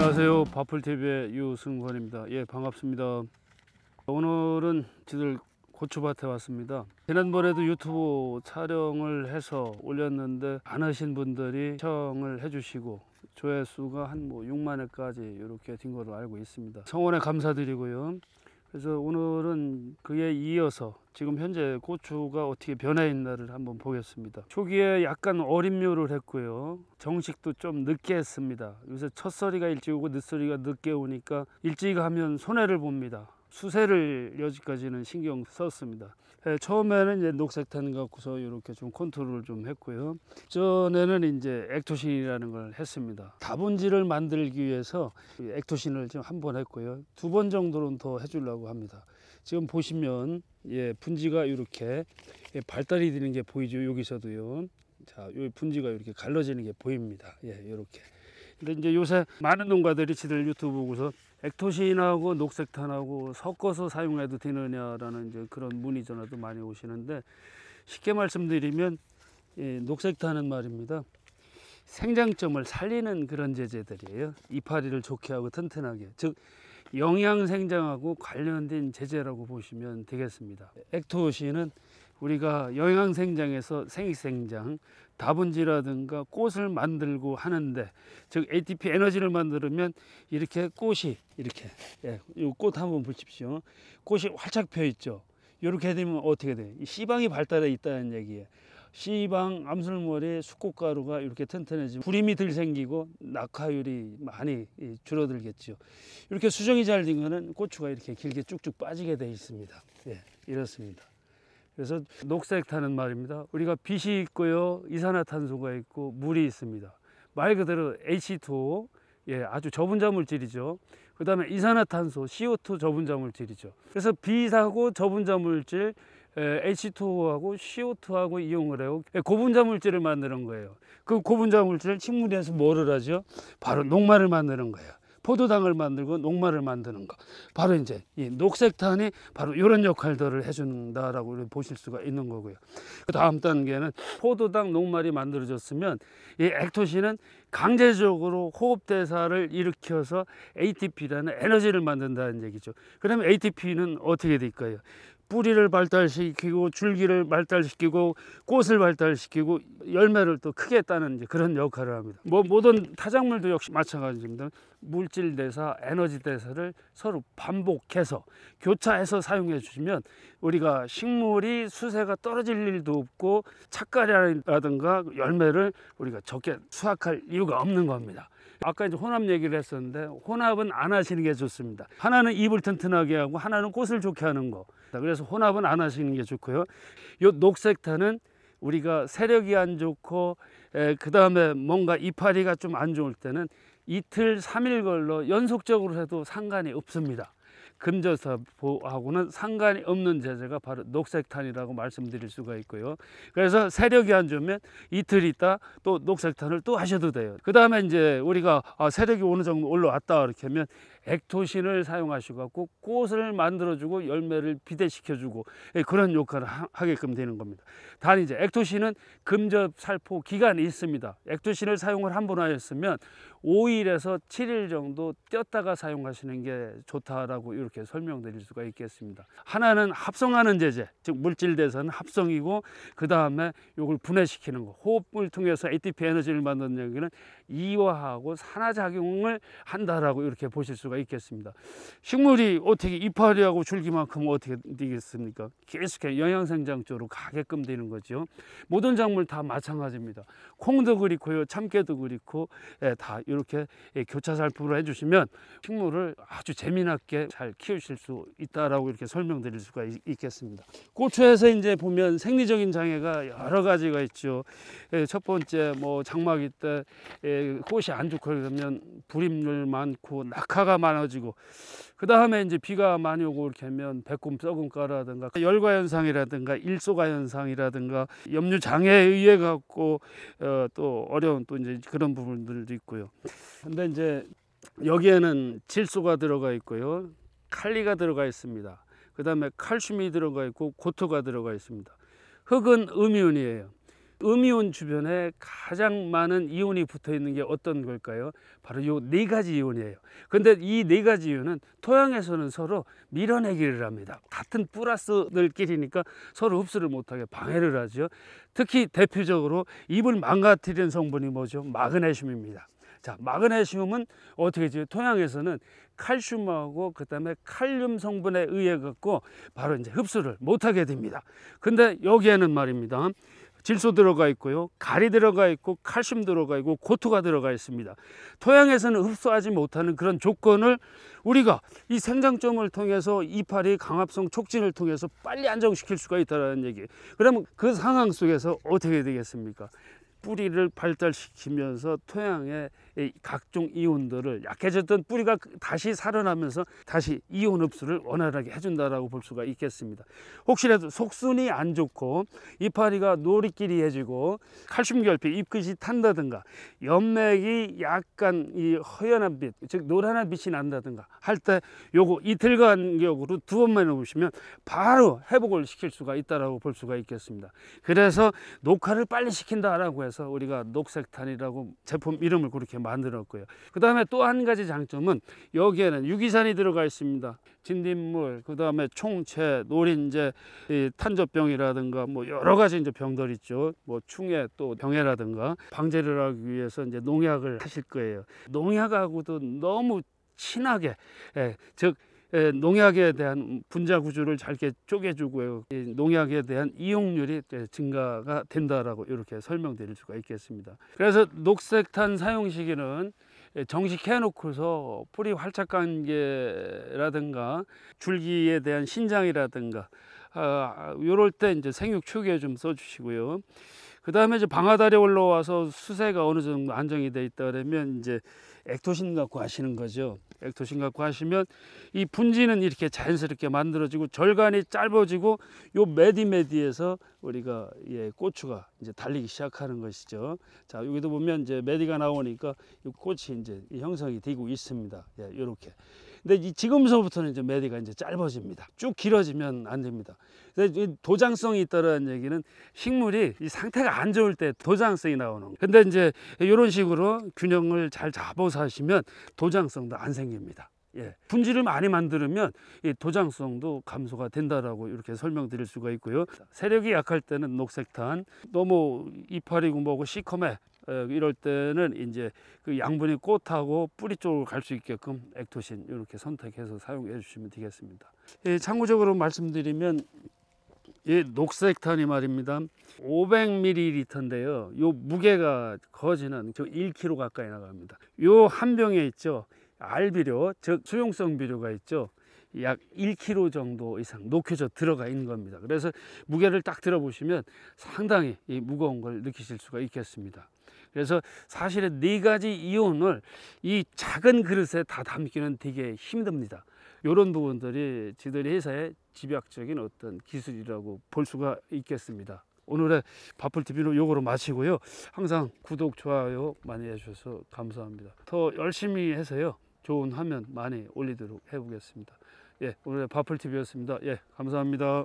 안녕하세요. 바풀TV의 유승관입니다. 예, 반갑습니다. 오늘은 지들 고추밭에 왔습니다. 지난번에도 유튜브 촬영을 해서 올렸는데 안 하신 분들이 시청을 해주시고 조회수가 한 뭐 6만회까지 이렇게 된 걸로 알고 있습니다. 성원에 감사드리고요. 그래서 오늘은 그에 이어서 지금 현재 고추가 어떻게 변해 있나를 한번 보겠습니다 초기에 약간 어림묘를 했고요 정식도 좀 늦게 했습니다 요새 첫소리가 일찍 오고 늦소리가 늦게 오니까 일찍 하면 손해를 봅니다 수세를 여지까지는 신경 썼습니다. 예, 처음에는 이제 녹색탄 갖고서 이렇게 좀 컨트롤을 좀 했고요. 전에는 이제 액토신이라는 걸 했습니다. 다분지를 만들기 위해서 액토신을 지금 한 번 했고요. 두 번 정도는 더 해주려고 합니다. 지금 보시면 예, 분지가 이렇게 예, 발달이 되는 게 보이죠. 여기서도요. 자, 요 분지가 이렇게 갈라지는 게 보입니다. 예, 이렇게. 근데 이제 요새 많은 농가들이 지들 유튜브 보고서 액토신하고 녹색탄하고 섞어서 사용해도 되느냐라는 이제 그런 문의 전화도 많이 오시는데 쉽게 말씀드리면 예, 녹색탄은 말입니다. 생장점을 살리는 그런 제재들이에요. 이파리를 좋게 하고 튼튼하게. 즉 영양생장하고 관련된 제재라고 보시면 되겠습니다. 액토신은 우리가 영양생장에서 생익생장, 다분지라든가 꽃을 만들고 하는데 즉 ATP 에너지를 만들면 이렇게 꽃이 이렇게 예, 이 꽃 한번 보십시오 꽃이 활짝 펴 있죠 이렇게 되면 어떻게 돼요 씨방이 발달해 있다는 얘기예요 씨방 암술머리 수꽃가루가 이렇게 튼튼해지면불임이덜 생기고 낙하율이 많이 줄어들겠죠 이렇게 수정이 잘 된 거는 고추가 이렇게 길게 쭉쭉 빠지게 돼 있습니다 예, 이렇습니다 그래서 녹색타는 말입니다. 우리가 빛이 있고요, 이산화탄소가 있고 물이 있습니다. 말 그대로 H2O, 예, 아주 저분자 물질이죠. 그 다음에 이산화탄소, CO2 저분자 물질이죠. 그래서 빛하고 저분자 물질, H2O하고 CO2하고 이용을 해요. 예, 고분자 물질을 만드는 거예요. 그 고분자 물질을 식물에서 뭐를 하죠? 바로 녹말을 만드는 거예요. 포도당을 만들고 녹말을 만드는 것 바로 이제 이 녹색탄이 바로 이런 역할들을 해준다라고 보실 수가 있는 거고요 그 다음 단계는 포도당 녹말이 만들어졌으면 이 액토신은 강제적으로 호흡대사를 일으켜서 ATP라는 에너지를 만든다는 얘기죠 그러면 ATP는 어떻게 될까요 뿌리를 발달시키고 줄기를 발달시키고 꽃을 발달시키고 열매를 또 크게 따는 그런 역할을 합니다. 뭐 모든 타작물도 역시 마찬가지입니다. 물질 대사, 에너지 대사를 서로 반복해서 교차해서 사용해 주시면 우리가 식물이 수세가 떨어질 일도 없고 착가리라든가 열매를 우리가 적게 수확할 이유가 없는 겁니다. 아까 이제 혼합 얘기를 했었는데 혼합은 안 하시는 게 좋습니다. 하나는 잎을 튼튼하게 하고 하나는 꽃을 좋게 하는 거. 그래서 혼합은 안 하시는 게 좋고요. 요 녹색탄은 우리가 세력이 안 좋고 그 다음에 뭔가 이파리가 좀 안 좋을 때는 이틀 삼일 걸로 연속적으로 해도 상관이 없습니다. 금저사하고는 상관이 없는 제재가 바로 녹색탄이라고 말씀드릴 수가 있고요. 그래서 세력이 안 좋으면 이틀 있다 또 녹색탄을 또 하셔도 돼요. 그 다음에 이제 우리가 아, 세력이 어느 정도 올라왔다 이렇게 하면 액토신을 사용하셔고 꽃을 만들어주고 열매를 비대시켜주고 예, 그런 역할을 하게끔 되는 겁니다. 단 이제 액토신은 금접살포 기간이 있습니다. 액토신을 사용을 한 번 하였으면 5일에서 7일 정도 떼다가 사용하시는 게 좋다라고 이렇게 설명드릴 수가 있겠습니다. 하나는 합성하는 제제, 즉 물질 대사는 합성이고 그 다음에 이걸 분해시키는 거, 호흡을 통해서 ATP 에너지를 만드는 얘기는 이화하고 산화작용을 한다라고 이렇게 보실 수가 있겠습니다. 식물이 어떻게 이파리하고 줄기만큼 어떻게 되겠습니까? 계속해서 영양생장 쪽으로 가게끔 되는 거죠. 모든 작물 다 마찬가지입니다. 콩도 그렇고요, 참깨도 그렇고 예, 다 이렇게 예, 교차 살포를 해주시면 식물을 아주 재미나게 잘 키우실 수 있다라고 이렇게 설명드릴 수가 있, 겠습니다 고추에서 이제 보면 생리적인 장애가 여러 가지가 있죠. 예, 첫 번째 뭐 장마기 때 예, 꽃이 안 좋고 그러면 불임률 많고 낙하가 많아지고 그 다음에 이제 비가 많이 오고 이렇게 하면 배꼽 썩음가라든가 열과 현상이라든가 일소가 현상이라든가 염류 장애에 의해 갖고 어, 또 어려운 또 이제 그런 부분들도 있고요. 근데 이제 여기에는 질소가 들어가 있고요, 칼리가 들어가 있습니다. 그 다음에 칼슘이 들어가 있고 고토가 들어가 있습니다. 흙은 음이온이에요. 음이온 주변에 가장 많은 이온이 붙어 있는 게 어떤 걸까요? 바로 요네 가지 이온이에요. 근데 이 네 가지 이온은 토양에서는 서로 밀어내기를 합니다. 같은 플러스들끼리니까 서로 흡수를 못하게 방해를 하죠. 특히 대표적으로 입을 망가뜨리는 성분이 뭐죠? 마그네슘입니다. 자, 마그네슘은 어떻게 지 토양에서는 칼슘하고 그다음에 칼륨 성분에 의해 갖고 바로 이제 흡수를 못하게 됩니다. 근데 여기에는 말입니다. 질소 들어가 있고요 가리 들어가 있고 칼슘 들어가 있고 고토가 들어가 있습니다 토양에서는 흡수하지 못하는 그런 조건을 우리가 이 생장점을 통해서 이파리 강압성 촉진을 통해서 빨리 안정시킬 수가 있다는 얘기 그러면 그 상황 속에서 어떻게 되겠습니까 뿌리를 발달시키면서 토양에 각종 이온들을 약해졌던 뿌리가 그 다시 살아나면서 다시 이온 흡수를 원활하게 해준다라고 볼 수가 있겠습니다. 혹시라도 속순이 안 좋고 이파리가 노리끼리해지고 칼슘 결핍, 잎끝이 탄다든가 연맥이 약간 이 허연한 빛, 즉 노란한 빛이 난다든가 할 때 요거 이틀 간격으로 두 번만 해으시면 바로 회복을 시킬 수가 있다라고 볼 수가 있겠습니다. 그래서 녹화를 빨리 시킨다라고 해서 우리가 녹색탄이라고 제품 이름을 그렇게 만들었고요. 그 다음에 또 한 가지 장점은 여기에는 유기산이 들어가 있습니다. 진딧물, 그 다음에 총체노린제이 탄저병이라든가 뭐 여러 가지 이제 병들 있죠. 뭐 충해 또 병해라든가 방제를 하기 위해서 이제 농약을 하실 거예요. 농약하고도 너무 친하게, 예, 즉 예, 농약에 대한 분자 구조를 잘게 쪼개주고요. 농약에 대한 이용률이 예, 증가가 된다라고 이렇게 설명드릴 수가 있겠습니다. 그래서 녹색탄 사용 시기는 예, 정식해놓고서 뿌리 활착 관계라든가 줄기에 대한 신장이라든가 아, 요럴 때 이제 생육 초기에 좀 써주시고요. 그 다음에 이제 방아다리 올라와서 수세가 어느 정도 안정이 돼 있다 그러면 이제 액토신 갖고 하시는 거죠. 액토신 갖고 하시면 이 분지는 이렇게 자연스럽게 만들어지고 절간이 짧아지고 요 메디메디에서 우리가 예, 고추가 이제 달리기 시작하는 것이죠. 자, 여기도 보면 이제 메디가 나오니까 이 꽃이 이제 형성이 되고 있습니다. 예, 요렇게. 근데 이 지금서부터는 이제 메디가 이제 짧아집니다. 쭉 길어지면 안 됩니다. 도장성이 있다라는 얘기는 식물이 이 상태가 안 좋을 때 도장성이 나오는 근데 이제 이런 식으로 균형을 잘 잡아서 하시면 도장성도 안 생깁니다. 예. 분지를 많이 만들면 이 도장성도 감소가 된다라고 이렇게 설명드릴 수가 있고요. 세력이 약할 때는 녹색탄, 너무 이파리고 뭐고 시커매 어, 이럴 때는 이제 그 양분이 꽃하고 뿌리 쪽으로 갈 수 있게끔 액토신 이렇게 선택해서 사용해 주시면 되겠습니다. 예, 참고적으로 말씀드리면 이 녹색탄이 말입니다. 500ml인데요. 요 무게가 거지는 저 1kg 가까이 나갑니다. 요한 병에 있죠. 알비료, 즉 수용성 비료가 있죠. 약 1kg 정도 이상 녹혀져 들어가 있는 겁니다. 그래서 무게를 딱 들어보시면 상당히 무거운 걸 느끼실 수가 있겠습니다. 그래서 사실은 네 가지 이온을 이 작은 그릇에 다 담기는 되게 힘듭니다. 이런 부분들이 지들이 회사의 집약적인 어떤 기술이라고 볼 수가 있겠습니다. 오늘의 바풀 TV로 요거로 마치고요. 항상 구독, 좋아요 많이 해주셔서 감사합니다. 더 열심히 해서요. 좋은 화면 많이 올리도록 해보겠습니다. 예, 오늘의 바풀 TV였습니다. 예, 감사합니다.